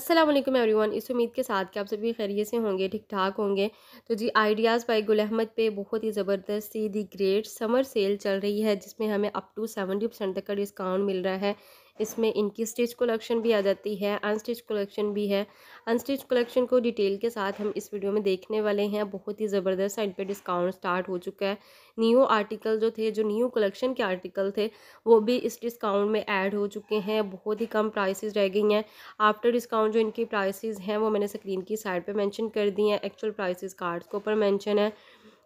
अस्सलाम वालेकुम एवरीवन इस उम्मीद के साथ कि आप सभी खैरियत से होंगे ठीक ठाक होंगे तो जी आइडियाज़ बाई गुल अहमद पे बहुत ही ज़बरदस्त सी दी ग्रेट समर सेल चल रही है जिसमें हमें अप टू सेवेंटी परसेंट तक का डिस्काउंट मिल रहा है इसमें इनकी स्टिच कलेक्शन भी आ जाती है अनस्टिच कलेक्शन भी है अनस्टिच कलेक्शन को डिटेल के साथ हम इस वीडियो में देखने वाले हैं बहुत ही ज़बरदस्त साइड पे डिस्काउंट स्टार्ट हो चुका है न्यू आर्टिकल जो थे जो न्यू कलेक्शन के आर्टिकल थे वो भी इस डिस्काउंट में ऐड हो चुके हैं बहुत ही कम प्राइसेस रह गई हैं आफ्टर डिस्काउंट जो इनकी प्राइसेस हैं वो मैंने स्क्रीन की साइड पर मैंशन कर दी हैं एक्चुअल प्राइस कार्ड्स के ऊपर मैंशन है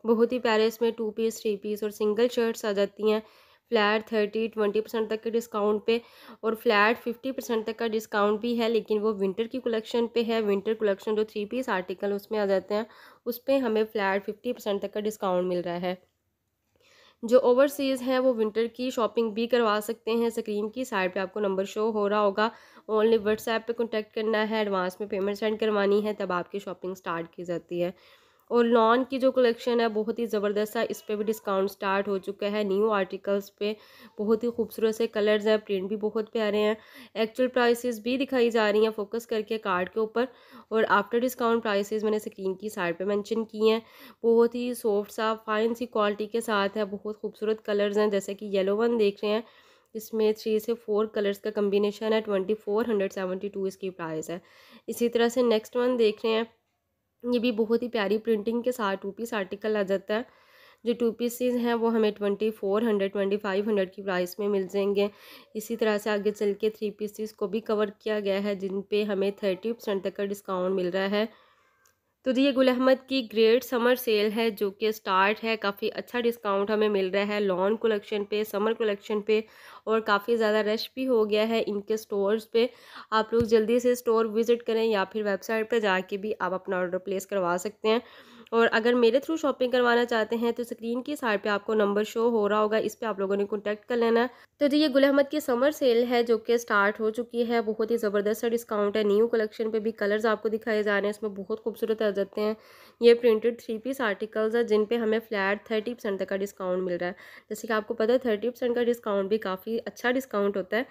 बहुत ही प्यारे इसमें टू पीस थ्री पीस और सिंगल शर्ट्स आ जाती हैं फ्लैट थर्टी ट्वेंटी परसेंट तक के डिस्काउंट पे और फ्लैट फिफ्टी परसेंट तक का डिस्काउंट भी है लेकिन वो विंटर की कलेक्शन पे है विंटर कलेक्शन जो थ्री पीस आर्टिकल उसमें आ जाते हैं उस पर हमें फ्लैट फिफ्टी परसेंट तक का डिस्काउंट मिल रहा है जो ओवरसीज़ हैं वो विंटर की शॉपिंग भी करवा सकते हैं स्क्रीन की साइड पे आपको नंबर शो हो रहा होगा ओनली व्हाट्सएप पे कॉन्टैक्ट करना है एडवांस में पेमेंट सेंड करवानी है तब आपकी शॉपिंग स्टार्ट की जाती है और लॉन की जो कलेक्शन है बहुत ही ज़बरदस्त है इस पर भी डिस्काउंट स्टार्ट हो चुका है न्यू आर्टिकल्स पे बहुत ही खूबसूरत से कलर्स हैं प्रिंट भी बहुत प्यारे हैं एक्चुअल प्राइसेस भी दिखाई जा रही हैं फोकस करके कार्ड के ऊपर और आफ्टर डिस्काउंट प्राइसेस मैंने स्क्रीन की साइड पर मैंशन की हैं बहुत ही सॉफ्ट सा फाइन सी क्वालिटी के साथ है बहुत खूबसूरत कलर्स हैं जैसे कि येलो वन देख रहे हैं इसमें थ्री से फोर कलर्स का कम्बिनेशन है twenty four hundred seventy two इसकी प्राइस है इसी तरह से नेक्स्ट वन देख रहे हैं ये भी बहुत ही प्यारी प्रिंटिंग के साथ टू पीस आर्टिकल आ जाता है जो टू पीसेज हैं वो हमें twenty four hundred twenty five hundred की प्राइस में मिल जाएंगे इसी तरह से आगे चल के थ्री पीसेज को भी कवर किया गया है जिन पे हमें थर्टी परसेंट तक का डिस्काउंट मिल रहा है तो जी ये गुल अहमद की ग्रेट समर सेल है जो कि स्टार्ट है काफ़ी अच्छा डिस्काउंट हमें मिल रहा है लॉन कलेक्शन पे समर कलेक्शन पे और काफ़ी ज़्यादा रश भी हो गया है इनके स्टोर्स पे आप लोग जल्दी से स्टोर विज़िट करें या फिर वेबसाइट पर जाके भी आप अपना ऑर्डर प्लेस करवा सकते हैं और अगर मेरे थ्रू शॉपिंग करवाना चाहते हैं तो स्क्रीन की साइड पे आपको नंबर शो हो रहा होगा इस पर आप लोगों ने कॉन्टैक्ट कर लेना है तो जी ये गुल अहमद की समर सेल है जो कि स्टार्ट हो चुकी है बहुत ही ज़बरदस्त डिस्काउंट है न्यू कलेक्शन पर भी कलर्स आपको दिखाए जा रहे हैं इसमें बहुत खूबसूरत आ जाते हैं ये प्रिंटेड थ्री पीस आर्टिकल्स है जिन पर हमें फ्लैट थर्टी परसेंट तक का डिस्काउंट मिल रहा है जैसे कि आपको पता है थर्टी परसेंट का डिस्काउंट भी काफ़ी अच्छा डिस्काउंट होता है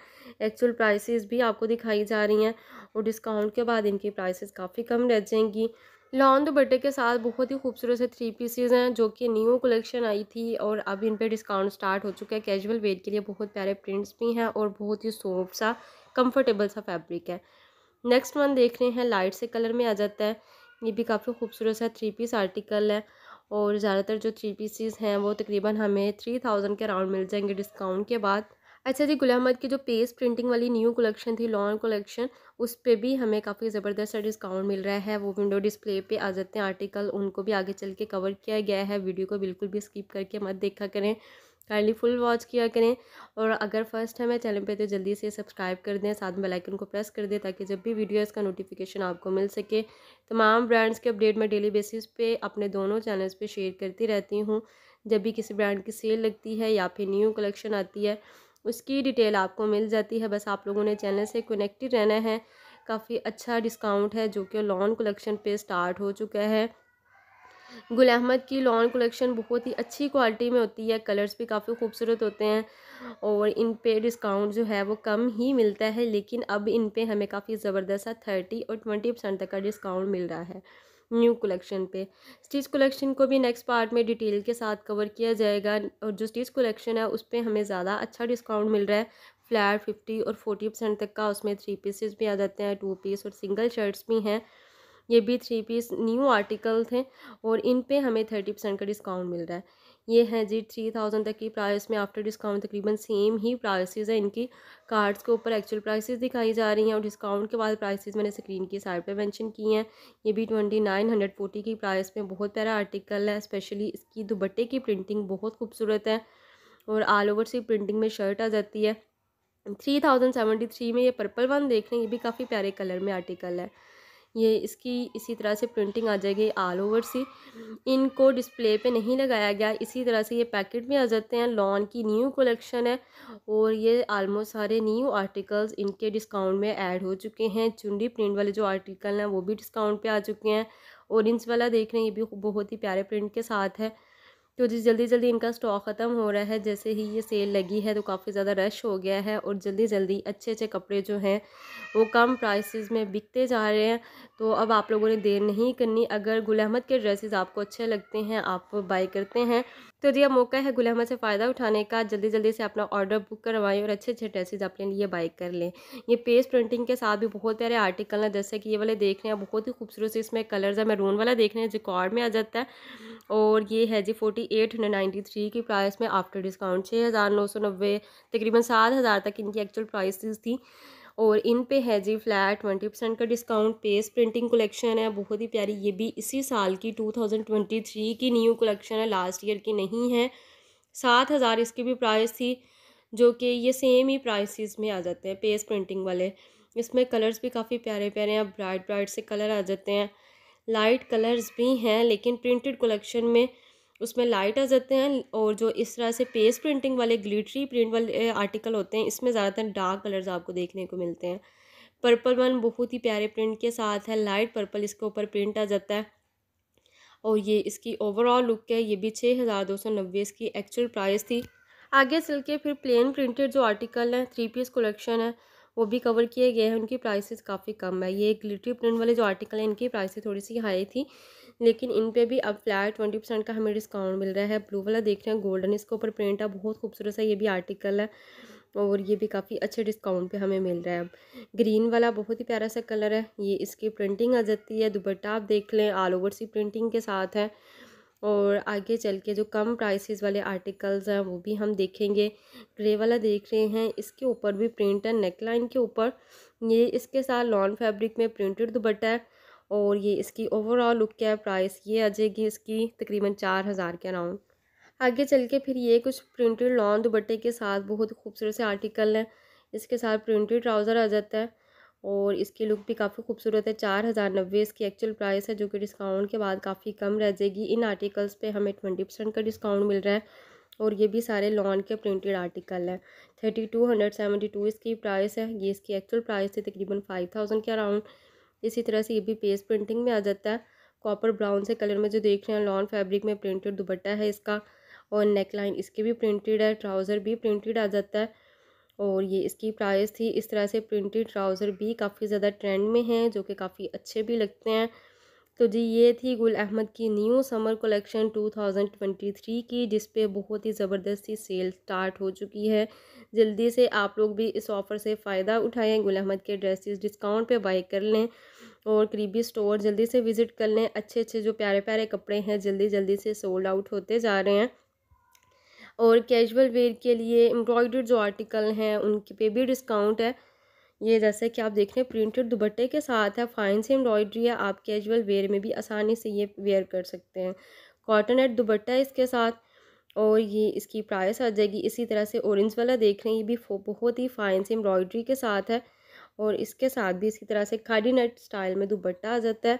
एक्चुअल प्राइसेस भी आपको दिखाई जा रही हैं और डिस्काउंट के बाद इनकी प्राइसेस काफ़ी कम रह जाएंगी लॉन दुपट्टे के साथ बहुत ही खूबसूरत से थ्री पीसेज हैं जो कि न्यू कलेक्शन आई थी और अब इन पे डिस्काउंट स्टार्ट हो चुका है कैजुअल वेयर के लिए बहुत प्यारे प्रिंट्स भी हैं और बहुत ही सॉफ्ट सा कंफर्टेबल सा फैब्रिक है नेक्स्ट वन देख रहे हैं लाइट से कलर में आ जाता है ये भी काफ़ी खूबसूरत सा थ्री पीस आर्टिकल है और ज़्यादातर जो थ्री पीसीज हैं वो तकरीबन हमें थ्री थाउजेंड के अराउंड मिल जाएंगे डिस्काउंट के बाद अच्छा जी गुलाम की जो पेज प्रिंटिंग वाली न्यू कलेक्शन थी लॉन कलेक्शन उस पर भी हमें काफ़ी ज़बरदस्त डिस्काउंट मिल रहा है वो विंडो डिस्प्ले पे आ जाते हैं आर्टिकल उनको भी आगे चल के कवर किया गया है वीडियो को बिल्कुल भी स्किप करके मत देखा करें काइंडली फुल वॉच किया करें और अगर फर्स्ट है मैं चैनल पे तो जल्दी से सब्सक्राइब कर दें साथ में लाइकन को प्रेस कर दें ताकि जब भी वीडियोज़ का नोटिफिकेशन आपको मिल सके तमाम ब्रांड्स के अपडेट मैं डेली बेसिस पे अपने दोनों चैनल्स पे शेयर करती रहती हूँ जब भी किसी ब्रांड की सेल लगती है या फिर न्यू कलेक्शन आती है उसकी डिटेल आपको मिल जाती है बस आप लोगों ने चैनल से कनेक्टेड रहना है काफ़ी अच्छा डिस्काउंट है जो कि लॉन कलेक्शन पे स्टार्ट हो चुका है गुल अहमद की लॉन कलेक्शन बहुत ही अच्छी क्वालिटी में होती है कलर्स भी काफ़ी खूबसूरत होते हैं और इन पे डिस्काउंट जो है वो कम ही मिलता है लेकिन अब इन पे हमें काफ़ी ज़बरदस्त थर्टी और ट्वेंटी परसेंट तक का डिस्काउंट मिल रहा है न्यू कलेक्शन पे स्टिच कलेक्शन को भी नेक्स्ट पार्ट में डिटेल के साथ कवर किया जाएगा और जो स्टिच कलेक्शन है उस पर हमें ज़्यादा अच्छा डिस्काउंट मिल रहा है फ्लैट फिफ्टी और फोर्टी परसेंट तक का उसमें थ्री पीसेस भी आ जाते हैं टू पीस और सिंगल शर्ट्स भी हैं ये भी थ्री पीस न्यू आर्टिकल थे और इन पर हमें थर्टी परसेंट का डिस्काउंट मिल रहा है ये हैं जी थ्री थाउजेंड तक की प्राइस में आफ्टर डिस्काउंट तकरीबन सेम ही प्राइसेस हैं इनकी कार्ड्स के ऊपर एक्चुअल प्राइसेस दिखाई जा रही हैं और डिस्काउंट के बाद प्राइसेस मैंने स्क्रीन की साइड पे मेंशन की हैं ये भी ट्वेंटी नाइन हंड्रेड फोर्टी की प्राइस में बहुत प्यारा आर्टिकल है स्पेशली इसकी दुबट्टे की प्रिंटिंग बहुत खूबसूरत है और ऑल ओवर सी प्रिंटिंग में शर्ट आ जाती है थ्री थाउजेंड सेवेंटी थ्री में ये पर्पल वन देख रहे हैं ये भी काफ़ी प्यारे कलर में आर्टिकल है ये इसकी इसी तरह से प्रिंटिंग आ जाएगी ऑल ओवर सी इनको डिस्प्ले पे नहीं लगाया गया इसी तरह से ये पैकेट भी आ जाते हैं लॉन की न्यू कलेक्शन है और ये आलमोस्ट सारे न्यू आर्टिकल्स इनके डिस्काउंट में ऐड हो चुके हैं चुंडी प्रिंट वाले जो आर्टिकल हैं वो भी डिस्काउंट पर आ चुके हैं ऑरेंज वाला देख रहे हैं ये भी बहुत ही प्यारे प्रिंट के साथ है तो जिस जल्दी जल्दी इनका स्टॉक ख़त्म हो रहा है जैसे ही ये सेल लगी है तो काफ़ी ज़्यादा रश हो गया है और जल्दी जल्दी अच्छे अच्छे कपड़े जो हैं वो कम प्राइसेस में बिकते जा रहे हैं तो अब आप लोगों ने देर नहीं करनी अगर गुल अहमद के ड्रेसेस आपको अच्छे लगते हैं आप बाई करते हैं तो जी अब मौका है गुल अहमद से फ़ायदा उठाने का जल्दी जल्दी से अपना ऑर्डर बुक करवाएँ और अच्छे अच्छे ड्रेसेज अपने लिए बाई कर लें ये पेज प्रिंटिंग के साथ भी बहुत प्यारे आर्टिकल हैं जैसे कि ये वाले देख रहे हैं बहुत ही खूबसूरत से इसमें कलर्स है मैरून वाला देख रहे हैं जिकॉर्ड में आ जाता है और ये है जी forty eight hundred ninety three की प्राइस में आफ्टर डिस्काउंट छः हज़ार नौ सौ नब्बे तकरीबन सात हज़ार तक इनकी एक्चुअल प्राइसेस थी और इन पे है जी फ्लैट ट्वेंटी परसेंट का डिस्काउंट पेस प्रिंटिंग कलेक्शन है बहुत ही प्यारी ये भी इसी साल की टू थाउजेंड ट्वेंटी थ्री की न्यू कलेक्शन है लास्ट ईयर की नहीं है सात हज़ार इसकी भी प्राइस थी जो कि ये सेम ही प्राइसेस में आ जाते हैं पेस प्रिंटिंग वाले इसमें कलर्स भी काफ़ी प्यारे प्यारे हैं ब्राइट ब्राइट से कलर आ जाते हैं लाइट कलर्स भी हैं लेकिन प्रिंटेड कलेक्शन में उसमें लाइट आ जाते हैं और जो इस तरह से पेज प्रिंटिंग वाले ग्लिटरी प्रिंट वाले आर्टिकल होते हैं इसमें ज़्यादातर डार्क कलर्स आपको देखने को मिलते हैं पर्पल वन बहुत ही प्यारे प्रिंट के साथ है लाइट पर्पल इसके ऊपर प्रिंट आ जाता है और ये इसकी ओवरऑल लुक है ये भी छः हज़ार दो सौ नब्बे इसकी एक्चुअल प्राइस थी आगे चल के फिर प्लेन प्रिंटेड जो आर्टिकल है थ्री पीस कलेक्शन है वो भी कवर किए गए हैं उनकी प्राइसेस काफ़ी कम है ये ग्लिटरी प्रिंट वाले जो आर्टिकल हैं इनकी प्राइसेस थोड़ी सी हाई थी लेकिन इन पे भी अब फ्लैट ट्वेंटी परसेंट का हमें डिस्काउंट मिल रहा है ब्लू वाला देख रहे हैं गोल्डन इसके ऊपर प्रिंट है बहुत खूबसूरत सा ये भी आर्टिकल है और ये भी काफ़ी अच्छे डिस्काउंट पे हमें मिल रहा है अब ग्रीन वाला बहुत ही प्यारा सा कलर है ये इसकी प्रिंटिंग आ जाती है दुपट्टा आप देख लें ऑल ओवर सी प्रिंटिंग के साथ है और आगे चल के जो कम प्राइसेस वाले आर्टिकल्स हैं वो भी हम देखेंगे ग्रे वाला देख रहे हैं इसके ऊपर भी प्रिंट है नेकलाइन के ऊपर ये इसके साथ लॉन फैब्रिक में प्रिंटेड दुपट्टा है और ये इसकी ओवरऑल लुक क्या है प्राइस ये आ जाएगी इसकी तकरीबन चार हज़ार के अराउंड आगे चल के फिर ये कुछ प्रिंटेड लॉन दुपट्टे के साथ बहुत खूबसूरत से आर्टिकल हैं इसके साथ प्रिंटेड ट्राउज़र आ जाता है और इसकी लुक भी काफ़ी खूबसूरत है चार हज़ार नब्बे इसकी एक्चुअल प्राइस है जो कि डिस्काउंट के बाद काफ़ी कम रह जाएगी इन आर्टिकल्स पे हमें ट्वेंटी परसेंट का डिस्काउंट मिल रहा है और ये भी सारे लॉन के प्रिंटेड आर्टिकल हैं thirty two hundred seventy two इसकी प्राइस है ये इसकी एक्चुअल प्राइस थी तकरीबन फाइव थाउजेंड के अराउंड इसी तरह से ये भी पेज प्रिंटिंग में आ जाता है कॉपर ब्राउन से कलर में जो देख रहे हैं लॉन फैब्रिक में प्रिंटेड दुपट्टा है इसका और नेक लाइन इसके भी प्रिंटेड है ट्राउज़र भी प्रिंटेड आ जाता है और ये इसकी प्राइस थी इस तरह से प्रिंटेड ट्राउज़र भी काफ़ी ज़्यादा ट्रेंड में हैं जो कि काफ़ी अच्छे भी लगते हैं तो जी ये थी गुल अहमद की न्यू समर कलेक्शन 2023 की जिस पे बहुत ही ज़बरदस्त सी सेल स्टार्ट हो चुकी है जल्दी से आप लोग भी इस ऑफ़र से फ़ायदा उठाएं गुल अहमद के ड्रेसेस डिस्काउंट पे बाई कर लें और करीबी स्टोर जल्दी से विज़िट कर लें अच्छे अच्छे जो प्यारे प्यारे कपड़े हैं जल्दी जल्दी से सोल्ड आउट होते जा रहे हैं और कैजुअल वेयर के लिए एम्ब्रॉयडर जो आर्टिकल हैं उनके पे भी डिस्काउंट है ये जैसे कि आप देख रहे हैं प्रिंटेड दुबट्टे के साथ है फाइन से एम्ब्रॉयडरी है आप कैजुअल वेयर में भी आसानी से ये वेयर कर सकते हैं कॉटन एड दुबट्टा है इसके साथ और ये इसकी प्राइस आ जाएगी इसी तरह से ऑरेंज वाला देख रहे हैं ये भी बहुत ही फाइन से एम्ब्रॉयडरी के साथ है और इसके साथ भी इसी तरह से खाडी नेट स्टाइल में दुबट्टा आ जाता है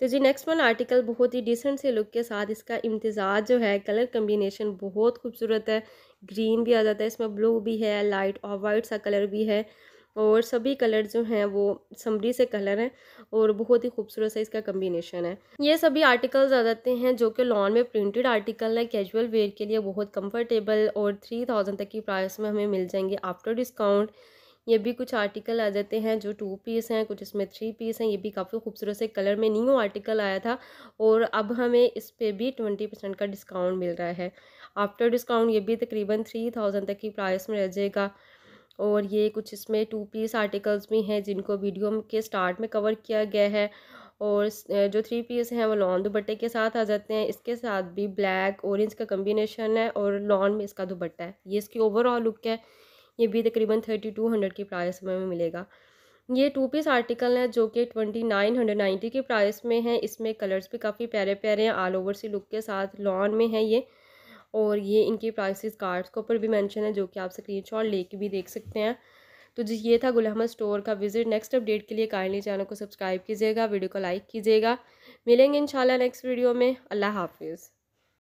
तो जी नेक्स्ट वन आर्टिकल बहुत ही डिसेंट से लुक के साथ इसका इम्तजाज जो है कलर कम्बिनेशन बहुत खूबसूरत है ग्रीन भी आ जाता है इसमें ब्लू भी है लाइट और वाइट सा कलर भी है और सभी कलर जो हैं वो समरी से कलर हैं और बहुत ही खूबसूरत सा इसका कम्बिनेशन है ये सभी आर्टिकल्स आ जाते हैं जो कि लॉन में प्रिंटेड आर्टिकल है कैजुअल वेयर के लिए बहुत कंफर्टेबल और थ्री थाउजेंड तक की प्राइस में हमें मिल जाएंगे आफ्टर डिस्काउंट ये भी कुछ आर्टिकल आ जाते हैं जो टू पीस हैं कुछ इसमें थ्री पीस हैं ये भी काफ़ी खूबसूरत से कलर में न्यू आर्टिकल आया था और अब हमें इस पर भी ट्वेंटी परसेंट का डिस्काउंट मिल रहा है आफ्टर डिस्काउंट ये भी तकरीबन थ्री थाउजेंड तक की प्राइस में रह जाएगा और ये कुछ इसमें टू पीस आर्टिकल्स भी हैं जिनको वीडियो के स्टार्ट में कवर किया गया है और जो थ्री पीस हैं वो लॉन दुपट्टे के साथ आ जाते हैं इसके साथ भी ब्लैक ऑरेंज का कम्बिनेशन है और लॉन में इसका दुपट्टा है ये इसकी ओवरऑल लुक है ये भी तकरीबन थर्टी टू हंड्रेड के प्राइस में मिलेगा ये टू पीस आर्टिकल है जो कि ट्वेंटी नाइन हंड्रेड नाइन्टी के प्राइस में है इसमें कलर्स भी काफ़ी प्यारे प्यारे हैं ऑल ओवर सी लुक के साथ लॉन में है ये और ये इनकी प्राइसिस कार्ड्स के ऊपर भी मैंशन है जो कि आप स्क्रीन शॉट लेके भी देख सकते हैं तो जी ये था गुल स्टोर का विजिट नेक्स्ट अपडेट के लिए काइंडली चैनल को सब्सक्राइब कीजिएगा वीडियो को लाइक कीजिएगा मिलेंगे इंशाल्लाह नेक्स्ट वीडियो में अल्लाह हाफिज़